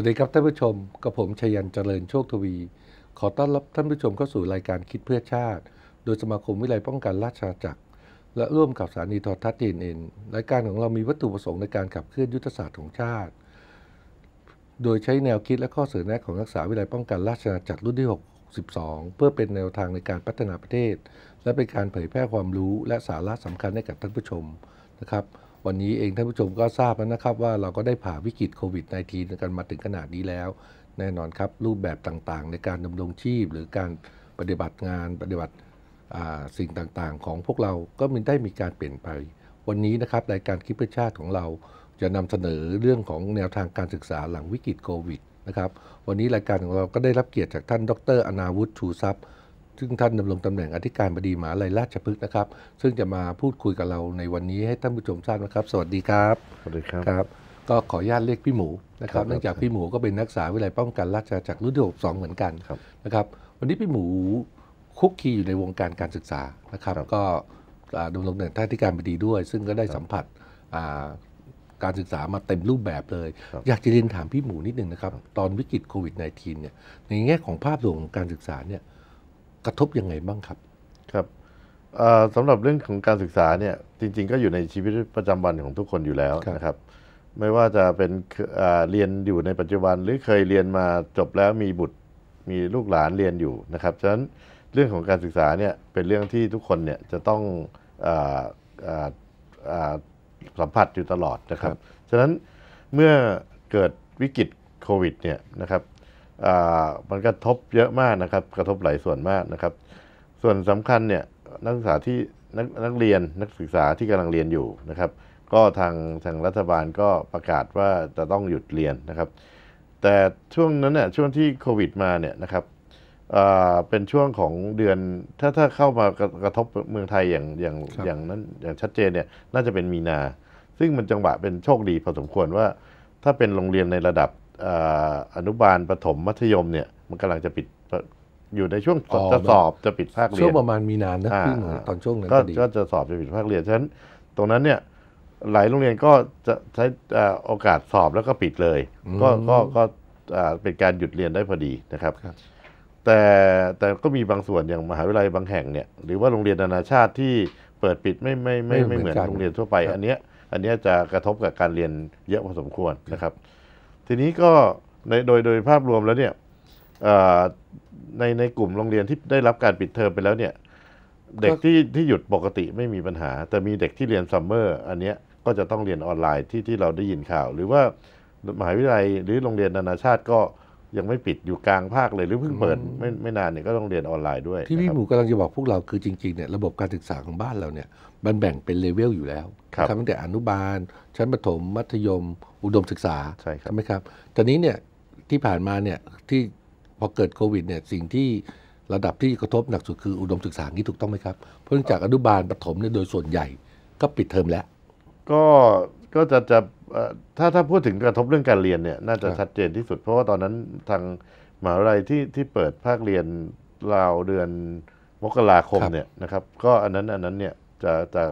วัสดีครับท่านผู้ชมกับผมชยันเจริญโชคทวี ขอต้อนรับท่านผู้ชมเข้าสู่รายการคิดเพื่อชาติ โดยสมาคมวิไลป้องกันราชอาณาจักร และร่วมกับสถานีโทรทัศน์ดีเอ็นรายการของเรา มีวัตถุประสงค์ในการขับเคลื่อนยุทธศาสตร์ของชาติ โดยใช้แนวคิดและข้อเสนอแนะของนักศึกษาวิไลป้องกันราชอาณาจักรรุ่นที่ 62 เพื่อเป็นแนวทางในการพัฒนาประเทศ และเป็นการเผยแพร่ความรู้และสาระสำคัญให้กับท่านผู้ชมนะครับวันนี้เองท่านผู้ชมก็ทราบแล้วนะครับว่าเราก็ได้ผ่าวิกฤตโควิด -19 กันมาถึงขนาดนี้แล้ว แน่นอนครับรูปแบบต่างๆในการดำรงชีพ หรือการปฏิบัติงาน ปฏิบัติสิ่งต่างๆ ของพวกเรา ก็มีได้มีการเปลี่ยนไปวันนี้นะครับรายการคิดเพื่อชาติของเราจะนำเสนอเรื่องของแนวทางการศึกษาหลังวิกฤตโควิดนะครับวันนี้รายการของเราก็ได้รับเกียรติจากท่านดรอนาวุฒิชูทรัพย์ซึ่งท่านดำรงตำแหน่งอธิการบดีมหาลัยราชพฤกษ์นะครับ ซึ่งจะมาพูดคุยกับเราในวันนี้ ให้ท่านผู้ชมทราบนะครับ สวัสดีครับ สวัสดีครับ ครับ ก็ขออนุญาตเรียกพี่หมูนะครับ เนื่องจากพี่หมูก็เป็นนักศึกษาวิทยาลัยป้องกันราชาจักรรุ่นที่62เหมือนกันนะครับ วันนี้พี่หมูคุกคีอยู่ในวงการการศึกษานะครับ ก็ดำรงตำแหน่งท่านอธิการบดีด้วย ซึ่งก็ได้สัมผัสการศึกษามาเต็มรูปแบบเลย อยากจะเรียนถามพี่หมูนิดนึงนะครับ ตอนวิกฤตโควิด -19 เนี่ยในแง่ของภาพรวมของการศึกษาเนี่ยกระทบยังไงบ้างครับครับสำหรับเรื่องของการศึกษาเนี่ยจริงๆก็อยู่ในชีวิตประจำวันของทุกคนอยู่แล้วนะครับ ไม่ว่าจะเป็นเรียนอยู่ในปัจจุบันหรือเคยเรียนมาจบแล้วมีบุตรมีลูกหลานเรียนอยู่นะครับฉะนั้นเรื่องของการศึกษาเนี่ยเป็นเรื่องที่ทุกคนเนี่ยจะต้องออสัมผัสอยู่ตลอดนะครับฉะนั้นเมื่อเกิดวิกฤตโควิด เนี่ยนะครับมันกระทบเยอะมากนะครับ กระทบหลายส่วนมากนะครับ ส่วนสำคัญเนี่ยนักศึกษาที่นักนักเรียนนักศึกษาที่กำลังเรียนอยู่นะครับ ก็ทางทางรัฐบาลก็ประกาศว่าจะต้องหยุดเรียนนะครับ แต่ช่วงนั้นเนี่ยช่วงที่โควิด มาเนี่ยนะครับเป็นช่วงของเดือนถ้าถ้าเข้ามากระกระทบเมืองไทยอย่างอย่างอย่างนั้นอย่างชัดเจนเนี่ยน่าจะเป็นมีนา ซึ่งมันจังหวะเป็นโชคดีพอสมควรว่า ถ้าเป็นโรงเรียนในระดับอนุบาลประถมมัธยมเนี่ยมันกำลังจะปิดอยู่ในช่วงจะสอบจะปิดภาคเรียนช่วงประมาณมีนานนะตอนช่วงนั้นก็จะสอบจะปิดภาคเรียนฉะนั้นตรงนั้นเนี่ยหลายโรงเรียนก็จะใช้โอกาสสอบแล้วก็ปิดเลย ก็ก็ก็เป็นการหยุดเรียนได้พอดีนะครับ แต่แต่ก็มีบางส่วนอย่างมหาวิทยาลัยบางแห่งเนี่ยหรือว่าโรงเรียนนานาชาติที่เปิดปิดไม่ไม่ไม่ไม่เหมือนโรงเรียนทั่วไป อันเนี้ยอันเนี้ยจะกระทบกับการเรียนเยอะพอสมควรนะครับทีนี้ก็ในโดยโดยภาพรวมแล้วเนี่ยในในกลุ่มโรงเรียนที่ได้รับการปิดเทอมไปแล้วเนี่ย เด็กที่ที่หยุดปกติไม่มีปัญหา แต่มีเด็กที่เรียนซัมเมอร์อันเนี้ยก็จะต้องเรียนออนไลน์ที่ที่เราได้ยินข่าว หรือว่ามหาวิทยาลัยหรือโรงเรียนนานาชาติก็ยังไม่ปิดอยู่กลางภาคเลยหรือเพิ่งเปิด ไม่ไม่นานเนี่ยก็ต้องเรียนออนไลน์ด้วยที่พี่หมูกำลังจะบอกพวกเราคือจริงๆเนี่ย ระบบการศึกษาของบ้านเราเนี่ยมันแบ่งเป็นเลเวลอยู่แล้วครับตั้งแต่อนุบาล ชั้นประถม มัธยม อุดมศึกษาใช่ไหมครับตอนนี้เนี่ยที่ผ่านมาเนี่ยที่พอเกิดโควิดเนี่ยสิ่งที่ระดับที่กระทบหนักสุด คืออุดมศึกษานี่ถูกต้องไหมครับเพราะจากอนุบาล ประถมเนี่ยโดยส่วนใหญ่ก็ปิดเทอมแล้ว ก็ก็จะจะถ้าถ้าพูดถึงกระทบเรื่องการเรียนเนี่ยน่าจะชัดเจนที่สุด เพราะว่าตอนนั้นทางมหาวิทยาลัยที่ที่เปิดภาคเรียนราวเดือนมกราคมเนี่ยนะครับ ก็อันนั้นอันนั้นเนี่ยจะจะ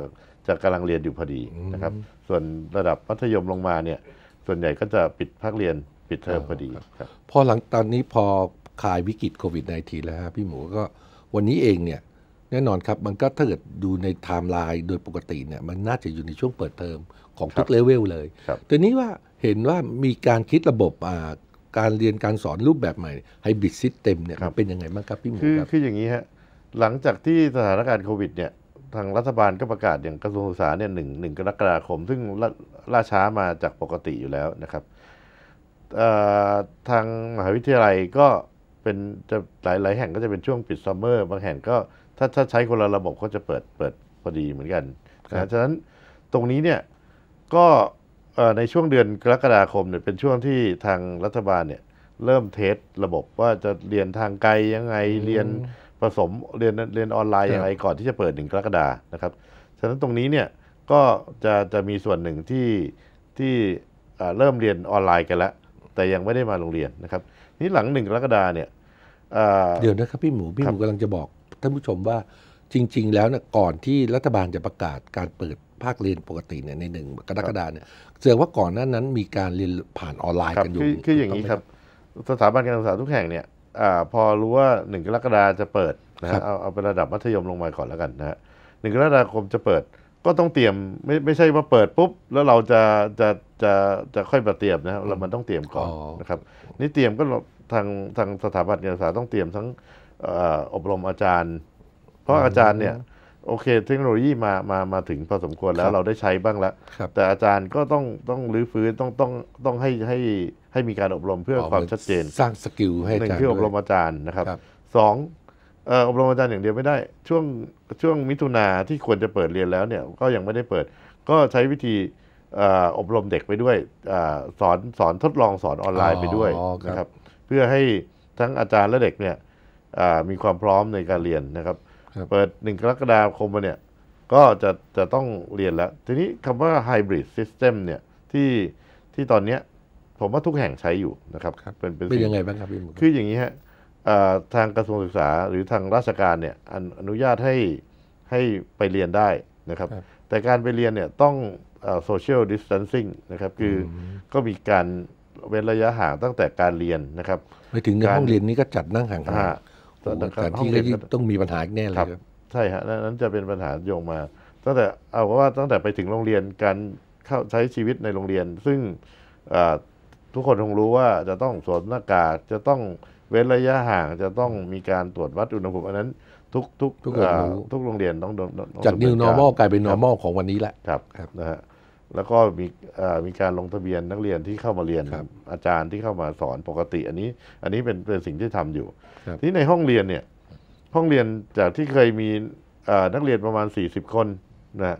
จะกำลังเรียนอยู่พอดีนะครับ ส่วนระดับมัธยมลงมาเนี่ยส่วนใหญ่ก็จะปิดภาคเรียนปิดเทอมพอดี พอหลังตอนนี้พอคลายวิกฤตโควิด -19 แล้วฮะพี่หมูก็วันนี้เองเนี่ยแน่นอนครับมันก็ถ้าเกิดดูในไทม์ไลน์โดยปกติเนี่ยมันน่าจะอยู่ในช่วงเปิดเทอมของทุกเลเวลเลยตอนนี้ว่าเห็นว่ามีการคิดระบบการเรียนการสอนรูปแบบใหม่ไฮบริดซิสเต็มเนี่ยเป็นยังไงบ้างครับพี่หมูครับคืออย่างนี้ฮะหลังจากที่สถานการณ์โควิดเนี่ยทางรัฐบาลก็ประกาศอย่างกระทรวงศึกษาเนี่ยหนึ่งหนึ่งกรกฎาคม ซึ่งล่าช้ามาจากปกติอยู่แล้วนะครับ ทางมหาวิทยาลัยก็เป็นจะหลายหลายแห่งก็จะเป็นช่วงปิดซัมเมอร์ บางแห่งก็ถ้าถ้าใช้คนละระบบก็จะเปิดเปิดพอดีเหมือนกันนะฉะนั้นตรงนี้เนี่ยก็ในช่วงเดือนกรกฎาคมเนี่ยเป็นช่วงที่ทางรัฐบาลเนี่ยเริ่มเทสระบบว่าจะเรียนทางไกลยังไงเรียนผสมเรียนเรียนออนไลน์อย่างไร ก่อนที่จะเปิดหนึ่งกรกฎานะครับฉะนั้นตรงนี้เนี่ยก็จะจะมีส่วนหนึ่งที่ที่เริ่มเรียนออนไลน์กันแล้วแต่ยังไม่ได้มาโรงเรียนนะครับ นี่หลังหนึ่งกรกฎาเนี่ยเดี๋ยวนะครับพี่หมูพี่หมูกำลังจะบอกท่านผู้ชมว่าจริง ๆ แล้วนะก่อนที่รัฐบาลจะประกาศการเปิดภาคเรียนปกติเนี่ยในหนึ่งกรกฎาเนี่ยเสดงว่าก่อนหน้านั้นมีการเรียนผ่านออนไลน์กันอยู่คืออย่างนี้ครับสถาบันการศึกษาทุกแห่งเนี่ยอพอรู้ว่าหนึ่งกรกฎาจะเปิดนะเอาเอาเป็นระดับมัธยมลงมาก่อนแล้วกันนะฮะหนึ่งกรกฎาคมจะเปิด ก็ต้องเตรียมไม่ไม่ใช่ว่าเปิดปุ๊บแล้วเราจะจะจะจะค่อยมาเตรียมนะเรา มันต้องเตรียมก่อนนะครับนี่เตรียมก็ทางทางสถาบันการศึกษาต้องเตรียมทั้งอบรมอาจารย์ เพราะอาจารย์เนี่ยโอเค เทคโนโลยีมามามาถึงพอสมควรแล้วเราได้ใช้บ้างแล้วแต่อาจารย์ก็ต้องต้องรื้อฟื้นต้องต้องต้องให้ให้ให้มีการอบรมเพื่อความชัดเจนสร้างสกิลให้หนึ่งที่อบรมอาจารย์นะครับสองอบรมอาจารย์อย่างเดียวไม่ได้ ช่วงช่วงมิถุนาที่ควรจะเปิดเรียนแล้วเนี่ยก็ยังไม่ได้เปิด ก็ใช้วิธีอบรมเด็กไปด้วยสอนสอนทดลองสอนออนไลน์ไปด้วยนะครับเพื่อให้ทั้งอาจารย์และเด็กเนี่ยมีความพร้อมในการเรียนนะครับ เปิดหนึ่งกรกฎาคมเนี่ยก็จะจะต้องเรียนแล้ว ทีนี้คำว่าไฮบริดซิสเต็มเนี่ยที่ที่ตอนนี้ผมว่าทุกแห่งใช้อยู่นะครับเป็นเป็นยังไงบ้างครับพี่มคืออย่างนี้ฮะทางกระทรวงศึกษาหรือทางราชการเนี่ยอนุญาตให้ให้ไปเรียนได้นะครับ แต่การไปเรียนเนี่ยต้องโซเชียลดิสทนซิ่งนะครับคือก็มีการเว้นระยะห่างตั้งแต่การเรียนนะครับ ไปถึงในห้องเรียนนี้ก็จัดนั่งห่างกันแต่ที่ก็ต้องมีปัญหาแน่เลยครับ ใช่ฮะนั้นจะเป็นปัญหาโยงมาตั้งแต่เอาว่าตั้งแต่ไปถึงโรงเรียนการเข้าใช้ชีวิตในโรงเรียน ซึ่งทุกคนคงรู้ว่าจะต้องสวมหน้ากากจะต้องเว้นระยะห่าง จะต้องมีการตรวจวัดอุณหภูมิอันนั้น ทุกทุกทุกรทุกโรงเรียนต้องจากนิวดอเ normal กลายเป็น normal ของวันนี้แหละครับครับนะฮะแล้วก็มีมีการลงทะเบียนนักเรียนที่เข้ามาเรียนอาจารย์ที่เข้ามาสอนปกติ อันนี้ อันนี้เป็นเป็นสิ่งที่ทำอยู่ ที่ในห้องเรียนเนี่ย ห้องเรียนจากที่เคยมีนักเรียนประมาณ40คนนะฮะ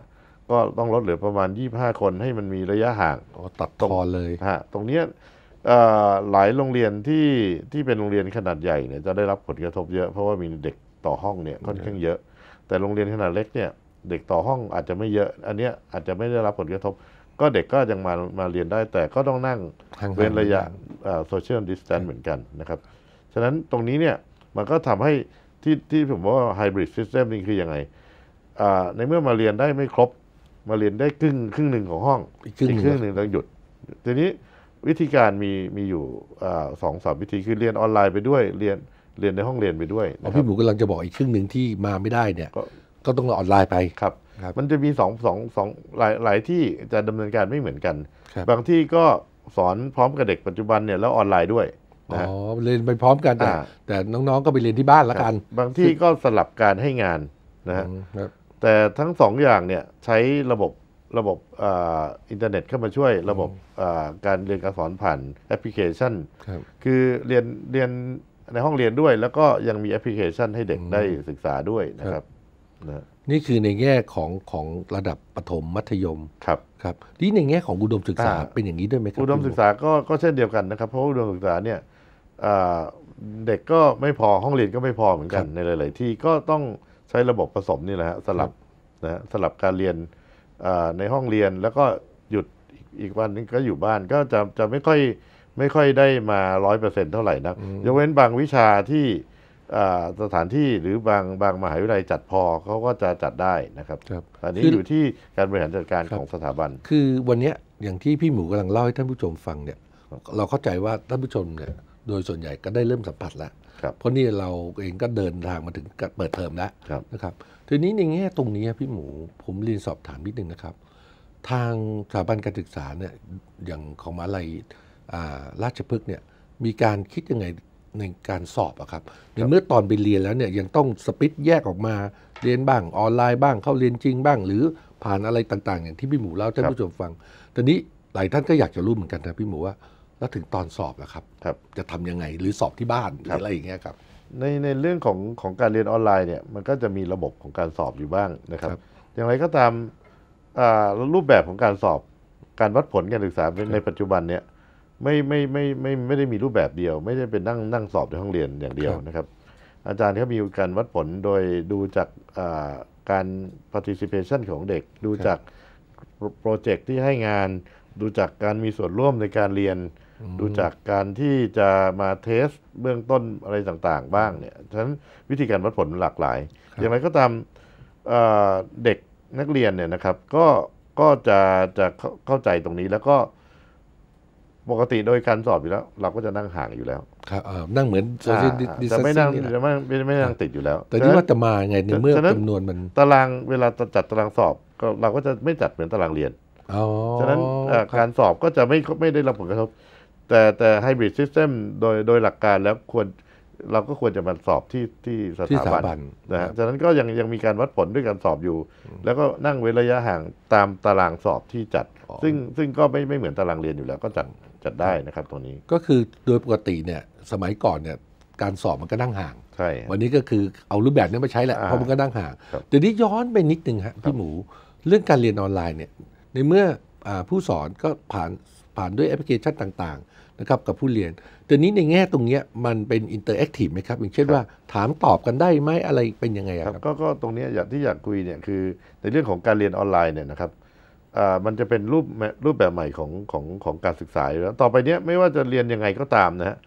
ก็ต้องลดเหลือประมาณ 25 คนให้มันมีระยะห่างตัดตอนเลยฮะตรงนี้หลายโรงเรียนที่ที่เป็นโรงเรียนขนาดใหญ่เนี่ยจะได้รับผลกระทบเยอะเพราะว่ามีเด็กต่อห้องเนี่ยค่อนข้างเยอะ แต่โรงเรียนขนาดเล็กเนี่ยเด็กต่อห้องอาจจะไม่เยอะอันเนี้ยอาจจะไม่ได้รับผลกระทบ ก็เด็กก็ยังมามาเรียนได้ แต่ก็ต้องนั่งเว้นระยะโซเชียลดิสแตนเหมือนกันนะครับ ฉะนั้นตรงนี้เนี่ยมันก็ทำให้ที่ที่ผมว่าไฮบริดซิสเต็มนี่คือยังไงในเมื่อมาเรียนได้ไม่ครบมาเรียนได้ครึ่งครึ่งหนึ่งของห้อง อีกครึ่งหนึ่งหนึ่งต้องหยุด ทีนี้วิธีการมีมีอยู่สองสามวิธีคือเรียนออนไลน์ไปด้วยเรียนเรียนในห้องเรียนไปด้วยพี่หมูกำลังจะบอกอีกครึ่งหนึ่งที่มาไม่ได้เนี่ย ก็ต้องรอออนไลน์ไปครับครับมันจะมีสองสองสองหลายหลายที่จะดำเนินการไม่เหมือนกัน บางที่ก็สอนพร้อมกับเด็กปัจจุบันเนี่ยแล้วออนไลน์ด้วยอ๋อเรียนไปพร้อมกันแต่แต่น้องๆก็ไปเรียนที่บ้านละกัน บางที่ก็สลับการให้งานนะฮะครับแต่ทั้งสองอย่างเนี่ยใช้ระบบระบบอินเทอร์เน็ตเข้ามาช่วยระบบการเรียนการสอนผ่านแอปพลิเคชันคือเรียนเรียนในห้องเรียนด้วย แล้วก็ยังมีแอปพลิเคชันให้เด็กได้ศึกษาด้วยนะครับนี่คือในแง่ของของระดับประถมมัธยมครับครับที่ในแง่ของอุดมศึกษาเป็นอย่างนี้ด้วยไหมครับ อุดมศึกษาก็ก็เช่นเดียวกันนะครับเพราะอุดมศึกษาเนี่ยเด็กก็ไม่พอห้องเรียนก็ไม่พอเหมือนกันในหลาย ๆ ที่ก็ต้องใช้ระบบผสมนี่แหละฮะสลับนะฮะ สลับการเรียนในห้องเรียนแล้วก็หยุดอีกวันนึงก็อยู่บ้านก็จะจะไม่ค่อยไม่ค่อยได้มาร้อยเปอร์เซ็นเท่าไหร่นะยกเว้นบางวิชาที่สถานที่หรือบางบางมหาวิทยาลัยจัดพอเขาก็จะจัดได้นะครับรบอันนี้อยู่ที่การบริหารจัดการของสถาบันคือวันนี้อย่างที่พี่หมูกำลังเล่าให้ท่านผู้ชมฟังเนี่ย เราเข้าใจว่าท่านผู้ชมเนี่ยโดยส่วนใหญ่ก็ได้เริ่มสัมผัสแล้วเพราะนี่เราเองก็เดินทางมาถึงเปิดเทอมแล้วนะครับ ทีนี้ในแง่ตรงนี้พี่หมูผมเรียนสอบถามนิดนึงนะครับทางสถาบันการศึกษาเนี่ยอย่างของมหาลัยราชพฤกษ์เนี่ยมีการคิดยังไงในการสอบอะครับในเมื่อตอนไปเรียนแล้วเนี่ยยังต้องสปิตแยกออกมาเรียนบ้างออนไลน์บ้างเข้าเรียนจริงบ้าง หรือผ่านอะไรต่างๆอย่างที่พี่หมูเล่าท่านผู้ชมฟัง ตอนนี้ หลายท่านก็อยากจะรู้เหมือนกันนะพี่หมูว่าแล้วถึงตอนสอบนะครับครับจะทํำยังไงหรือสอบที่บ้านหรืออะไรอย่างเงี้ยครับในในเรื่องของของการเรียนออนไลน์เนี่ยมันก็จะมีระบบของการสอบอยู่บ้างนะครับ อย่างไรก็ตามรูปแบบของการสอบการวัดผลการศึกษาในปัจจุบันเนี่ยไม่ไม่ไม่ไม่ไม่ได้มีรูปแบบเดียว ไม่ได้เป็นนั่งนั่งสอบในห้องเรียนอย่างเดียวนะครับ อาจารย์เขามีการวัดผลโดยดูจากการ participation ของเด็ก ดูจากโปรเจกต์ที่ให้งาน ดูจากการมีส่วนร่วมในการเรียนดูจากการที่จะมาเทสเบื้องต้นอะไรต่างๆ บ้างเนี่ย ฉะนั้นวิธีการวัดผลหลากหลาย อย่างไรก็ตามเด็กนักเรียนเนี่ยนะครับ ก็ก็จะจะเข้าใจตรงนี้แล้วก็ปกติโดยการสอบอยู่แล้ว เราก็จะนั่งห่างอยู่แล้ว ครับนั่งเหมือนโซเชียลดิสจะไม่นั่งจะไม่ ไม่นั่งติดอยู่แล้ว แต่นี่ว่าจะมาไงในเมื่อจำนวนมันตารางเวลาจัดตารางสอบเราก็จะไม่จัดเหมือนตารางเรียนฉะนั้นการสอบก็จะไม่ไม่ได้รับผลกระทบแต่แต่ไฮบริดซิสเต็มโดยโดยหลักการแล้วควรเราก็ควรจะมาสอบที่ที่สถาบันนะฮะจากนั้นก็ยังยังมีการวัดผลด้วยการสอบอยู่ แล้วก็นั่งเว้นระยะห่างตามตารางสอบที่จัด ซึ่งซึ่งก็ไม่ไม่เหมือนตารางเรียนอยู่แล้วก็จัดจัดได้นะครับตรงนี้ก็คือโดยปกติเนี่ยสมัยก่อนเนี่ยการสอบมันก็นั่งห่างใช่วันนี้ก็คือเอารูปแบบนี้มาใช้แหละเพราะมันก็นั่งห่างเดี๋ยวนี้ย้อนไปนิดนึงฮะพี่หมูเรื่องการเรียนออนไลน์เนี่ยในเมื่อผู้สอนก็ผ่านผ่านด้วยแอปพลิเคชันต่างๆนะครับกับผู้เรียน ตัวนี้ในแง่ตรงนี้มันเป็นอินเตอร์แอคทีฟไหมครับอย่างเช่นว่าถามตอบกันได้ไหมอะไรเป็นยังไงครับก็ก็ตรงนี้อยากที่อยากคุยเนี่ยคือในเรื่องของการเรียนออนไลน์เนี่ยนะครับมันจะเป็นรูปรูปแบบใหม่ของของของการศึกษาแล้วต่อไปเนี้ยไม่ว่าจะเรียนยังไงก็ตามนะฮะ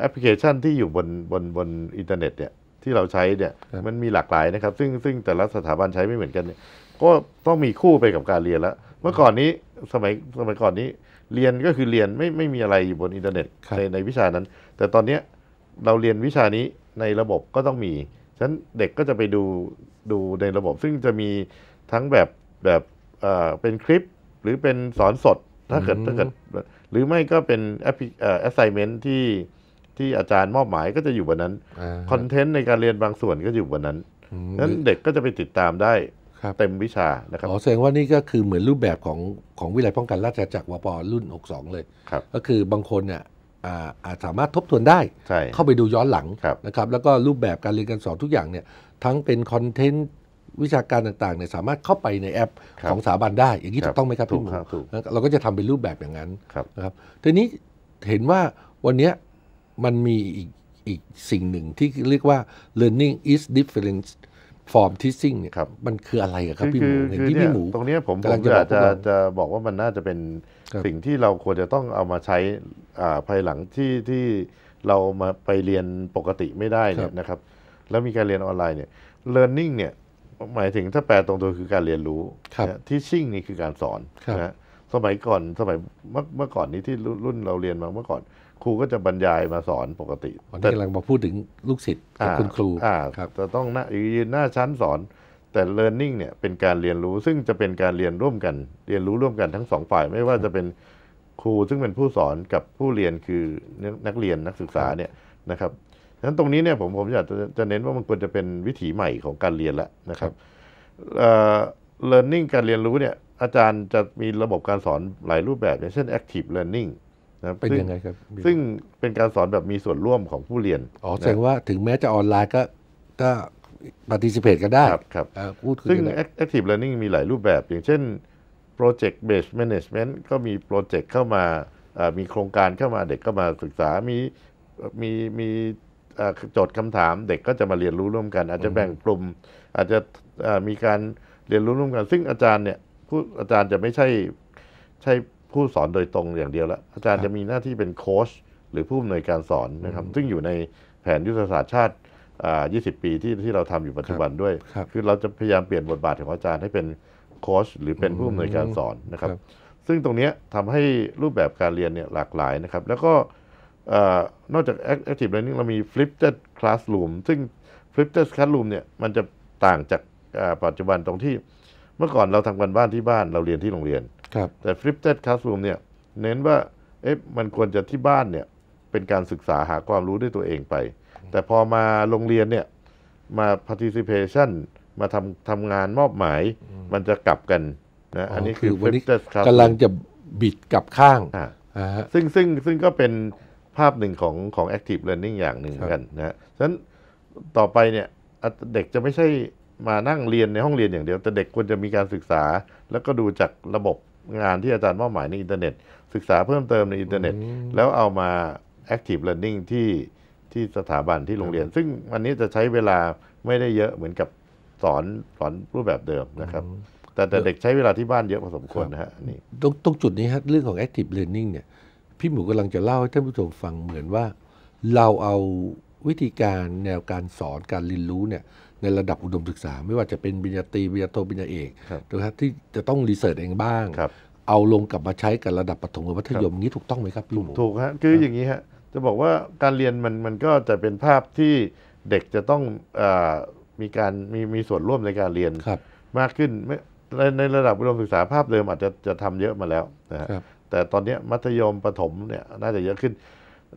แอปพลิเคชันที่อยู่บนบนบนอินเทอร์เน็ต เนี่ยที่เราใช้เนี่ยมันมีหลากหลายนะครับ ซึ่งซึ่งแต่ละสถาบันใช้ไม่เหมือนกันเนี่ยก็ต้องมีคู่ไปกับการเรียนแล้วเมื่อก่อนนี้สมัยสมัยก่อนนี้เรียนก็คือเรียนไม่ไม่มีอะไรอยู่บนอินเทอร์เน็ตในในวิชานั้น แต่ตอนนี้เราเรียนวิชานี้ในระบบก็ต้องมี ฉะนั้นเด็กก็จะไปดูดูในระบบ ซึ่งจะมีทั้งแบบแบบเอ่อเป็นคลิปหรือเป็นสอนสดถ้าเกิดถ้าเกิดหรือไม่ก็เป็นแอปเอ่อ a s s i g n m e ที่ที่อาจารย์มอบหมายก็จะอยู่บนนั้นคอนเทนต์ในการเรียนบางส่วนก็อยู่บนนั้นนั้นเด็กก็จะไปติดตามได้เต็มวิชานะครับอ๋อแสดงว่านี่ก็คือเหมือนรูปแบบของของวิทยาป้องกันราชจักรวปรุ่น 62 เลย ก็คือบางคนเนี่ยอาจสามารถทบทวนได้เข้าไปดูย้อนหลังนะครับ แล้วก็รูปแบบการเรียนการสอนทุกอย่างเนี่ยทั้งเป็นคอนเทนต์วิชาการต่างๆเนี่ยสามารถเข้าไปในแอปของสถาบันได้ อย่างนี้ถูกต้องไหมครับพี่หมูเราก็จะทำเป็นรูปแบบอย่างนั้นนะครับ ทีนี้เห็นว่าวันนี้มันมีอีกอีกสิ่งหนึ่งที่เรียกว่า learning is different ฟอร์มทิสซิ่งเนี่ยครับมันคืออะไรครับพี่หมูเนที่พี่หมูตรงนี้ผมกำลังจะจะจะบอกว่ามันน่าจะเป็นสิ่งที่เราควรจะต้องเอามาใช้ภายหลังที่ที่เรามาไปเรียนปกติไม่ได้เนี่ยนะครับ แล้วมีการเรียนออนไลน์เนี่ย learning เนี่ยหมายถึงถ้าแปลตรงตัวคือการเรียนรู้ที่ชิ่งนี่คือการสอนนะสมัยก่อนสมัยเมื่อก่อนนี้ที่รุ่นเราเรียนมาเมื่อก่อนครูก็จะบรรยายมาสอนปกติวันนี้กำลังมาพูดถึงลูกศิษย์กับคุณครูครับจะต้องนยืนหน้าชั้นสอน แต่ Learning เนี่ยเป็นการเรียนรู้ซึ่งจะเป็นการเรียนร่วมกันเรียนรู้ร่วมกันทั้งสองฝ่าย ไม่ว่าจะเป็นครูซึ่งเป็นผู้สอนกับผู้เรียนคือนักเรียนนักศึกษาเนี่ยนะครับดังนั้นตรงนี้เนี่ยผมผมอยากจะจะเน้นว่ามันควรจะเป็นวิถีใหม่ของการเรียนละนะครับเร์นนิ่งการเรียนรู้เนี่ยอาจารย์จะมีระบบการสอนหลายรูปแบบอย่างเช่น active learning นะเป็นยังไงครับซึ่งเป็นการสอนแบบมีส่วนร่วมของผู้เรียน อ๋อแสดงว่าถึงแม้จะออนไลน์ก็ก็ปฏิสิเพตก็ได้ครับครับพูดคซึ่ง Active Learning มีหลายรูปแบบ อย่างเช่น Project Based Management ก็มีโปรเจกต์เข้ามา มีโครงการเข้ามาเด็กก็มาศึกษามีมีมีโจทย์คำถามเด็กก็จะมาเรียนรู้ร่วมกัน อาจจะแบ่งกลุ่ม อาจจะมีการเรียนรู้ร่วมกัน ซึ่งอาจารย์เนี่ยผู้อาจารย์จะไม่ใช่ใช่ผู้สอนโดยตรงอย่างเดียวแล้ว อาจารย์จะมีหน้าที่เป็นโค้ชหรือผู้อำนวยการสอนนะครับซึ่งอยู่ในแผนยุทธศาสตร์ชาติ 20 ปีที่ที่เราทำอยู่ปัจจุบันด้วย คือเราจะพยายามเปลี่ยนบทบาทของอาจารย์ให้เป็นโค้ชหรือเป็นผู้อำนวยการสอนนะครับ ซึ่งตรงนี้ทำให้รูปแบบการเรียนเนี่ยหลากหลายนะครับ แล้วก็นอกจาก Active Learning เรามี Flipped Classroom ซึ่ง Flipped Classroom เนี่ยมันจะต่างจากปัจจุบันตรงที่เมื่อก่อนเราทำกันบ้านที่บ้านเราเรียนที่โรงเรียนแต่ l i p p e d c l a s s r o o m เนี่ยเน้นว่าเอ๊ะมันควรจะที่บ้านเนี่ยเป็นการศึกษาหาความรู้ด้วยตัวเองไป แต่พอมาโรงเรียนเนี่ยมา participation มาทำทำงานมอบหมาย มันจะกลับกันนะอันนี้คือ flipped classroom กำลังจะบิดกลับข้าง ซึ่งซึ่งซึ่งก็เป็นภาพหนึ่งของของ active learning อย่างหนึ่งกันนะฉะนั้นต่อไปเนี่ย เด็กจะไม่ใช่มานั่งเรียนในห้องเรียนอย่างเดียว แต่เด็กควรจะมีการศึกษาแล้วก็ดูจากระบบงานที่อาจารย์มอบหมายในอินเทอร์เน็ต ศึกษาเพิ่มเติมในอินเทอร์เน็ต แล้วเอามา Active Learning ที่ที่สถาบันที่โรงเรียน ซึ่งวันนี้จะใช้เวลาไม่ได้เยอะเหมือนกับสอนสอนรูปแบบเดิมนะครับ แต่แต่เด็กใช้เวลาที่บ้านเยอะพอสมควรนะฮะนี่ตรงตรงจุดนี้ฮะเรื่องของ Active Learning เนี่ยพี่หมูกำลังจะเล่าให้ท่านผู้ชมฟังเหมือนว่า เราเอาวิธีการแนวการสอนการเรียนรู้เนี่ยในระดับอุดมศึกษาไม่ว่าจะเป็นปริญญาตรีปริญญาโทปริญญาเอกนะครับที่จะต้องรีเสิร์ชเองบ้างเอาลงกลับมาใช้กับระดับปมะถมมัธยมนี้ถูกต้องไหมครับพี่หมูถูกฮะคืออย่างนี้ฮะจะบอกว่าการเรียนมันมันก็จะเป็นภาพที่เด็กจะต้องอมีการมีมีส่วนร่วมในการเรียนมากขึ้นในในระดับอุดมศึกษาภาพเดิมอาจจะจะทำเยอะมาแล้วนะฮะแต่ตอนนี้มัธยมปฐมเนี่ยน่าจะเยอะขึ้น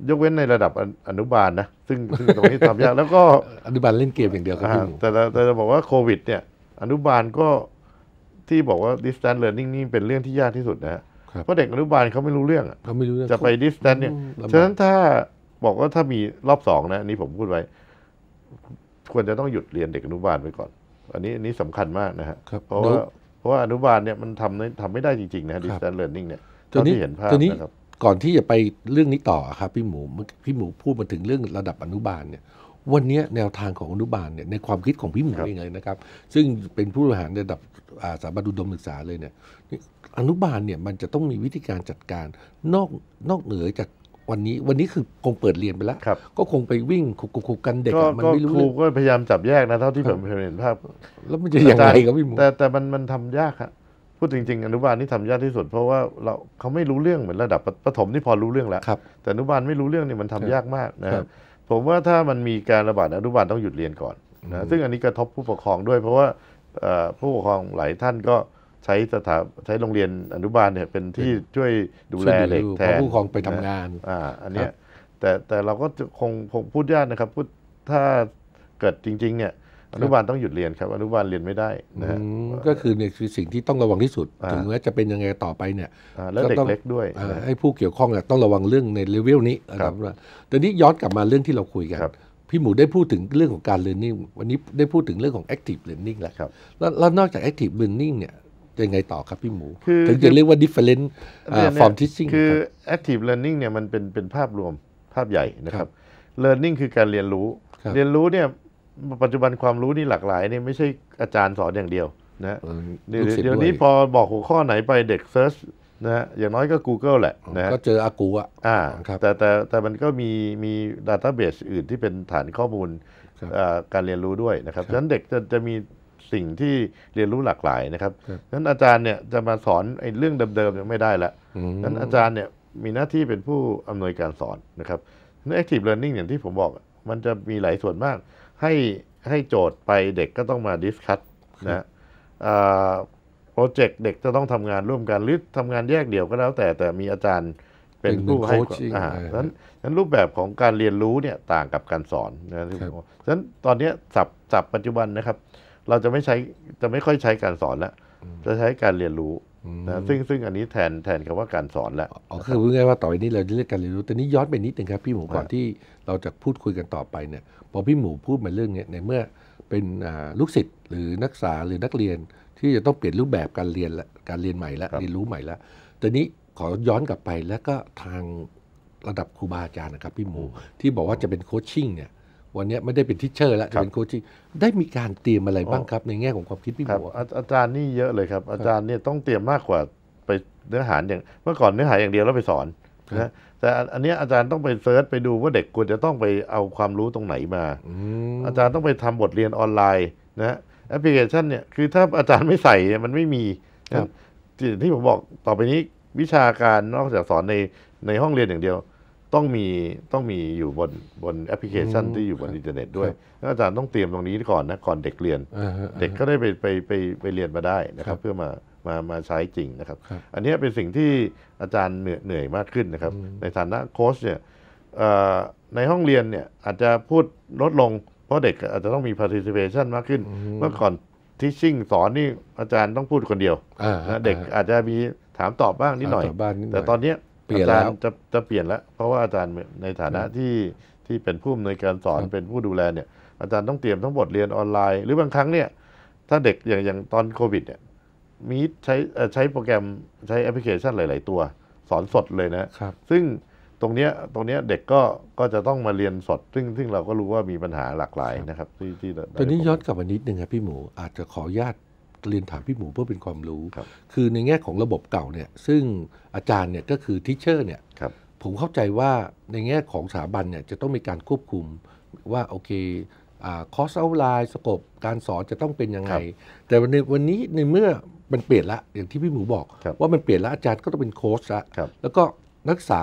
ยกเว้นในระดับอนุบาลนะซึ่งซึ่งตรงนี้ทำยากแล้วก็อนุบาลเล่นเกมอย่างเดียวครับแต่แต่จะบอกว่าโควิด เนี่ย อนุบาลก็ที่บอกว่า distance learning นี่เป็นเรื่องที่ยากที่สุดนะเพราะเด็กอนุบาลเขาไม่รู้เรื่องเขาไม่รู้จะไป distance เนี่ยฉะนั้นถ้าบอกว่าถ้ามีรอบสองนะนี่ผมพูดไว้ ควรจะต้องหยุดเรียนเด็กอนุบาลไปก่อนอันนี้อันนี้สำคัญมากนะฮะเพราะว่าเพราะว่าอนุบาลเนี่ยมันทำทำไม่ได้จริงๆนะ distance learning เนี่ยตอนที่เห็นภาพนะครับก่อนที่จะไปเรื่องนี้ต่อครับพี่หมูพี่หมูพูดมาถึงเรื่องระดับอนุบาลเนี่ย วันนี้แนวทางของอนุบาลเนี่ยในความคิดของพี่หมูเองเลยนะครับ ซึ่งเป็นผู้บริหารระดับสถาบันดุดมศึกษาเลยเนี่ยอนุบาลเนี่ยมันจะต้องมีวิธีการจัดการนอกนอกเหนือจากวันนี้วันนี้คือคงเปิดเรียนไปแล้วก็คงไปวิ่งคุกกันเด็กมันไม่รู้ครูก็พยายามจับแยกนะเท่าที่ผมเห็นภาพแล้วมันจะยังไงครับพี่หมูแต่แต่มันมันทำยากครับพูดจริงๆอนุบาลนี่ทำยากที่สุดเพราะว่าเราเขาไม่รู้เรื่องเหมือนระดับประถมนี่พอรู้เรื่องแล้วแต่อนุบาลไม่รู้เรื่องนี่มันทำยากมากนะครับผมว่าถ้ามันมีการระบาดอนุบาลต้องหยุดเรียนก่อนนะซึ่งอันนี้กระทบผู้ปกครองด้วย เพราะว่าผู้ปกครองหลายท่านก็ใช้สถาใช้โรงเรียนอนุบาลเนี่ยเป็นที่ช่วยดูแลเด็กแทนผู้ปกครองไปทำงานอ่าอันนี้แต่แต่เราก็คงคงพูดยากนะครับพูดถ้าเกิดจริงๆเนี่ยอนุบาลต้องหยุดเรียนครับอนุบาลเรียนไม่ได้นะก็คือเนี่ยคือสิ่งที่ต้องระวังที่สุดถึงแม้จะเป็นยังไงต่อไปเนี่ยแล้วเด็กเล็กด้วยให้ผู้เกี่ยวข้องต้องระวังเรื่องในเลเวลนี้นะครับแต่นี้ย้อนกลับมาเรื่องที่เราคุยกันพี่หมูได้พูดถึงเรื่องของการเรียนนิ่งวันนี้ได้พูดถึงเรื่องของแอคทีฟเรียนนิ่งแล้วครับแล้วนอกจากแอคทีฟเรียนนิ่งเนี่ยยังไงต่อครับพี่หมูถึงจะเรียกว่า d เฟอเรนซ์ฟอร์มทิชชิ่งคือแอคทีฟเรียนนิ่งเนี่ยมันเป็นเป็นภาพรวมภาพใหญ่นะครับเรียนนิ่งคือการเรียนรู้เรียนรู้เนี่ยปัจจุบันความรู้นี่หลากหลายนี่ไม่ใช่อาจารย์สอนอย่างเดียวนะ เดี๋ยวนี้พอบอกหัวข้อไหนไปเด็กเซิร์ชนะอย่างน้อยก็ Google แหละนะก็เจออากูอ่ะอ่าแต่แต่แต่มันก็มีมีดัตต้าเบสอื่นที่เป็นฐานข้อมูลการเรียนรู้ด้วยนะครับฉะนั้นเด็กจะจะมีสิ่งที่เรียนรู้หลากหลายนะครับฉะนั้นอาจารย์เนี่ยจะมาสอนไอ้เรื่องเดิมๆไม่ได้ละังนั้นอาจารย์เนี่ยมีหน้าที่เป็นผู้อำนวยการสอนนะครับนั้น active learning อย่างที่ผมบอก มันจะมีหลายส่วนมากให้ให้โจทย์ไปเด็กก็ต้องมาดิสคัตนะโปรเจกต์เด็กจะต้องทำงานร่วมกันหรือทำงานแยกเดี่ยวก็แล้วแต่ แต่มีอาจารย์เป็นผู้ให้อ่าะนั้นฉะนั้นรูปแบบของการเรียนรู้เนี่ยต่างกับการสอนนะที่ผมฉะนั้นตอนนี้ศัพท์ศัพท์ปัจจุบันนะครับ เราจะไม่ใช้จะไม่ค่อยใช้การสอนแล้วจะใช้การเรียนรู้นะซึ่งซึ่งอันนี้แทนแทนคำว่าการสอนแล้วอ๋อคือพูดง่ายว่าต่อไปนี้เราจะเรียกการเรียนรู้ แต่นี้ย้อนไปนิดหนึ่งครับพี่หมูก่อนที่เราจะพูดคุยกันต่อไปเนี่ยพอพี่หมูพูดมาเรื่องนี้ในเมื่อเป็นลูกศิษย์หรือนักศึกษาหรือนักเรียนที่จะต้องเปลี่ยนรูปแบบการเรียนละการเรียนใหม่ละเรียนรู้ใหม่ละตตนนี้ขอย้อนกลับไปแล้วก็ทางระดับครูบาอาจารย์นะครับพี่หมูที่บอกว่าจะเป็นโคชชิ่งเนี่ยวันนี้ไม่ได้เป็นทิชเชอร์แล้วจะเป็นโคชชิ่งได้มีการเตรียมอะไรบ้างครับในแง่ของความคิดพี่หมูอาจารย์นี่เยอะเลยครับอาจารย์เนี่ยต้องเตรียมมากกว่าไปเนื้อหาอย่างเมื่อก่อนเนื้อหาอย่างเดียวแล้วไปสอนนะแต่อันนี้อาจารย์ต้องไปเซิร์ชไปดูว่าเด็กควรจะต้องไปเอาความรู้ตรงไหนมาอาจารย์ต้องไปทำบทเรียนออนไลน์นะ แอปพลิเคชันเนี่ยคือถ้าอาจารย์ไม่ใส่มันไม่มีนะที่ผมบอกต่อไปนี้วิชาการนอกจากสอนในในห้องเรียนอย่างเดียว ต้องมีต้องมีอยู่บนบนแอปพลิเคชันที่อยู่บนอินเทอร์เน็ตด้วย อาจารย์ต้องเตรียมตรงนี้ก่อนนะก่อนเด็กเรียนเด็กก็ได้ไปไปไปไปเรียนมาได้นะครับ เพื่อมามามาใช้จริงนะครับ อันนี้เป็นสิ่งที่อาจารย์เหนื่อยมากขึ้นนะครับ ในฐานะโค้ชเนี่ยในห้องเรียนเนี่ยอาจจะพูดลดลง เพราะเด็กอาจจะต้องมี participation มากขึ้น เมื่อก่อนทิชชิ่งสอนนี่อาจารย์ต้องพูดคนเดียวเด็กอาจจะมีถามตอบบ้าง นิดหน่อย แต่ตอนนี้อาจารย์จะจะเปลี่ยนแล้ว เพราะว่าอาจารย์ในฐานะที่ที่เป็นผู้อำนวยการสอนเป็นผู้ดูแลเนี่ยอาจารย์ต้องเตรียมทั้งบทเรียนออนไลน์ หรือบางครั้งเนี่ย ถ้าเด็กอย่างอย่างตอนโควิดเนี่ยมีใช้ใช้โปรแกรมใช้แอปพลิเคชันหลาย ๆ ตัว สอนสดเลยนะครับ ซึ่งตรงเนี้ยตรงเนี้ยเด็กก็ก็จะต้องมาเรียนสด ซึ่งซึ่งเราก็รู้ว่ามีปัญหาหลากหลายนะครับที่ที่ตอนนี้ย้อนกลับมานิดนึงครับพี่หมู อาจจะขออนุญาตเรียนถามพี่หมูเพื่อเป็นความรู้ คือในแง่ของระบบเก่าเนี่ยซึ่งอาจารย์เนี่ยก็คือทิเชอร์เนี่ยผมเข้าใจว่าในแง่ของสถาบันเนี่ยจะต้องมีการควบคุมว่าโอเคคอสออนไลน์สกบการสอนจะต้องเป็นยังไงแต่วันนี้วันนี้ในเมื่อมันเปลี่ยนละอย่างที่พี่หมูบอก ว่ามันเปลี่ยนละอาจารย์ก็ต้องเป็นโค้ชละแล้วก็นักศึกษา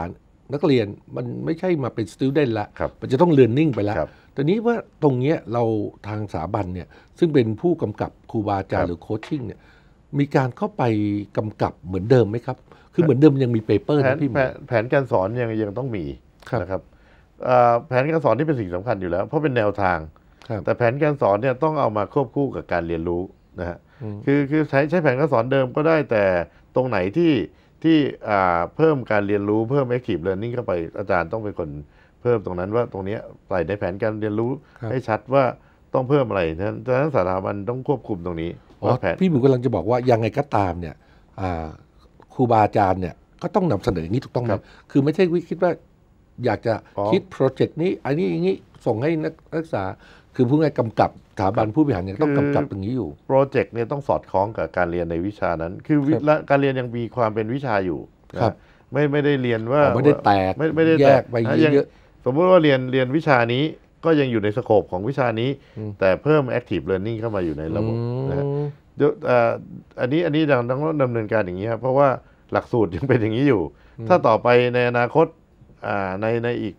นักเรียนมันไม่ใช่มาเป็นสติวเดนละมันจะต้องเรียนนิ่งไปแล้วตอนนี้ว่าตรงเนี้ยเราทางสถาบันเนี่ย ซึ่งเป็นผู้กำกับครูบาอาจารย์หรือโคชชิ่งเนี่ย มีการเข้าไปกำกับเหมือนเดิมไหมครับ คือเหมือนเดิมยังมีเปเปอร์นะพี่แผนการสอนยังยังต้องมีนะครับแผนการสอนนี่เป็นสิ่งสำคัญอยู่แล้ว เพราะเป็นแนวทางแต่แผนการสอนเนี่ยต้องเอามาควบคู่กับการเรียนรู้นะฮะคือคือใช้ใช้แผนการสอนเดิมก็ได้แต่ตรงไหนที่ที่เพิ่มการเรียนรู้เพิ่ม active learning เข้าไปอาจารย์ต้องเป็นคนเพิ่มตรงนั้นว่าตรงนี้ใส่ในแผนการเรียนรู้ ให้ชัดว่าต้องเพิ่มอะไรดังนั้นสถาบันต้องควบคุมตรงนี้อ๋อพี่หมูกำลังจะบอกว่ายังไงก็ตามเนี่ยครูบาอาจารย์เนี่ยก็ต้องนำเสนออย่างนี้ถูกต้องไหมคือไม่ใช่วิคิดว่าอยากจะคิดโปรเจกต์นี้อันนี้อย่างนี้ส่งให้นักศึกษาคือพูดง่ายกำกับสถาบันผู้บริหารยังต้องกำกับตรงนี้อยู่ โปรเจกต์เนี่ยต้องสอดคล้องกับการเรียนในวิชานั้น คือการเรียนยังมีความเป็นวิชาอยู่ ครับ ไม่ไม่ได้เรียนว่า ไม่ได้แตกไม่ไม่ได้แยกไปเยอะสมมติว่าเรียนเรียนวิชานี้ก็ยังอยู่ในสโคปของวิชานี้ แต่เพิ่ม Active Learning เข้ามาอยู่ในระบบนะอันนี้อันนี้ยังต้องดำเนินการอย่างนี้ครับ เพราะว่าหลักสูตรยังเป็นอย่างนี้อยู่ ถ้าต่อไปในอนาคตในในอีก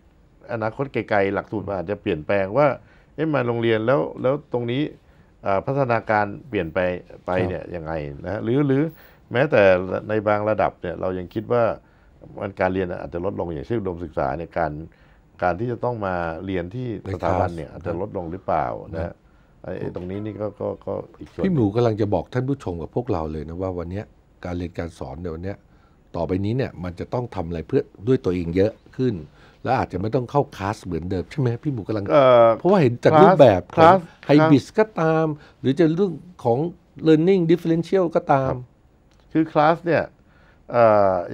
อนาคตไกลๆหลักสูตรอาจจะเปลี่ยนแปลงว่าเอ๊ะมาโรงเรียนแล้วแล้วตรงนี้พัฒนาการเปลี่ยนไปไปเนี่ยยังไงนะหรือหรือแม้แต่ในบางระดับเนี่ยเรายังคิดว่ามันการเรียนอาจจะลดลงอย่างเช่นอุดมศึกษาเนี่ยการ การที่จะต้องมาเรียนที่สถาบันเนี่ยอาจจะลดลงหรือเปล่านะไอ้ตรงนี้นี่ก็ก็ก็ อีกส่วนพี่หมูกำลังจะบอกท่านผู้ชมกับพวกเราเลยนะว่าวันนี้การเรียนการสอนในวันนี้ต่อไปนี้เนี่ยมันจะต้องทำอะไรเพื่อด้วยตัวเองเยอะขึ้นแล้วอาจจะไม่ต้องเข้าคลาสเหมือนเดิมใช่ไหมพี่หมูกำลังเพราะว่าเห็นจากรูปแบบของไฮบิสก็ตาม หรือจะเรื่องของ Learning Differential ก็ตาม คือคลาสเนี่ย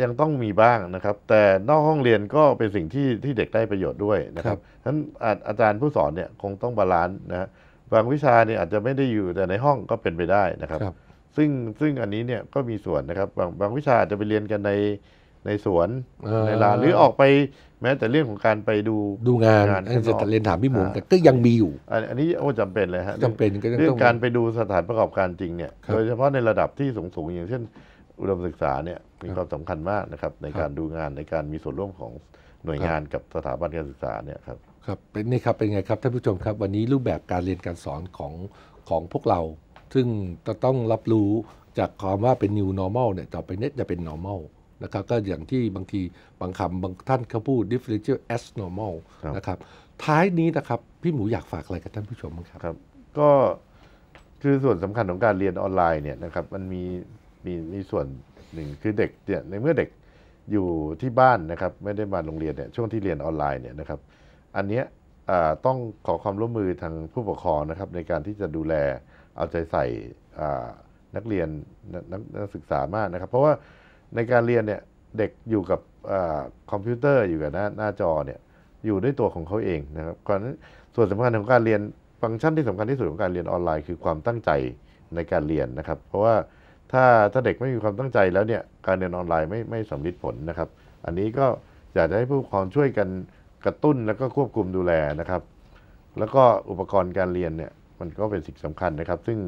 ยังต้องมีบ้างนะครับ แต่นอกห้องเรียนก็เป็นสิ่งที่ที่เด็กได้ประโยชน์ด้วยนะครับฉะนั้นอาจารย์ผู้สอนเนี่ยคงต้องบาลานซ์นะบางวิชาเนี่ยอาจจะไม่ได้อยู่แต่ในห้องก็เป็นไปได้นะครับ ซึ่งซึ่งอันนี้เนี่ยก็มีส่วนนะครับบางบางวิชาอาจจะไปเรียนกันในในสวนในลานหรือออกไปแม้แต่เรื่องของการไปดูดูงานอาจะเรียนถามพี่หมูแต่ก็ยังมีอยู่ อันนี้โอ้จำเป็นเลยฮะจำเป็นก็เรื่องการไปดูสถานประกอบการจริงเนี่ยโดยเฉพาะในระดับที่สูงๆอย่างเช่นอุดมศึกษาเนี่ยมีความสำคัญมากนะครับในการดูงานในการมีส่วนร่วมของหน่วยงานกับสถาบันการศึกษาเนี่ยครับครับเป็นนี่ครับเป็นไงครับท่านผู้ชมครับวันนี้รูปแบบการเรียนการสอนของของพวกเรา ซึ่งจะต้องรับรู้จากความว่าเป็น new normal เนี่ยต่อไปนี้จะเป็น normal นะครับก็อย่างที่บางที บางคำบางท่านเขาพูด differential as normal นะครับท้ายนี้นะครับพี่หมูอยากฝากอะไรกับท่านผู้ชมบ้างครับครับ ก็คือส่วนสำคัญของการเรียนออนไลน์เนี่ยนะครับมันมีมีมีส่วนหนึ่งคือเด็กเนี่ยในเมื่อเด็กอยู่ที่บ้านนะครับไม่ได้มาโรงเรียนเนี่ยช่วงที่เรียนออนไลน์เนี่ยนะครับอันเนี้ยต้องขอความร่วมมือทางผู้ปกครองนะครับในการที่จะดูแลเอาใจใส่นักเรียน นักนักศึกษามากนะครับ เพราะว่าในการเรียนเนี่ย เด็กอยู่กับอคอมพิวเตอร์ อยู่กับหน้าหน้าจอเนี่ยอยู่ด้วยตัวของเขาเองนะครับก่อนส่วนสำคัญของการเรียน ฟังก์ชันที่สำคัญที่สุดของการเรียนออนไลน์คือความตั้งใจในการเรียนนะครับ เพราะว่าถ้าถ้าเด็กไม่มีความตั้งใจแล้วเนี่ยการเรียนออนไลน์ไม่ไม่สำลิดผลนะครับ อันนี้ก็อยากจะให้ผู้ปกครองช่วยกันกระตุ้นแล้วก็ควบคุมดูแลนะครับ แล้วก็อุปกรณ์การเรียนเนี่ยมันก็เป็นสิ่งสำคัญนะครับ ซึ่ง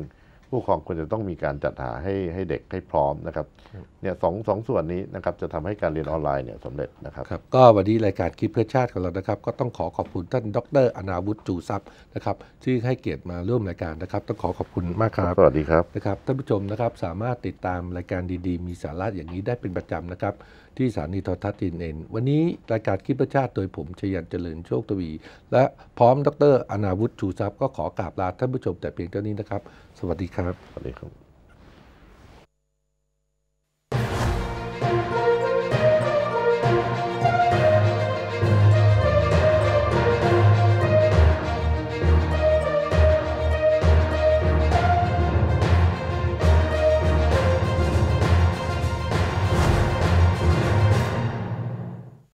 ผู้ปกครองควรจะต้องมีการจัดหาให้ให้เด็กให้พร้อมนะครับเนี่ยสองสองส่วนนี้นะครับจะทำให้การเรียนออนไลน์เนี่ยสำเร็จนะครับรบก็วันนี้รายการคิดเพื่อชาติของเรานะครับ ก็ต้องขอขอบคุณท่านดรอนาวุฒิจูทรัพย์นะครับที่ให้เกียรติมาร่วมรายการนะครับ ต้องขอขอบคุณมากครับสวัสดีครับนะครับท่านผู้ชมนะครับ สามารถติดตามรายการดี ๆ มีสาระอย่างนี้ได้เป็นประจำนะครับที่สถานีโทรทัศน์ินเอ็นวันนี้รายการคิดประชาติโดยผม ชยันเจริญโชคตวี และพร้อมดรอนาวุฒิชูทรัพย์ก็ขอกราบลาท่านผู้ชม แต่เพียงเท่านี้นะครับ สวัสดีครับ สวัสดีครับ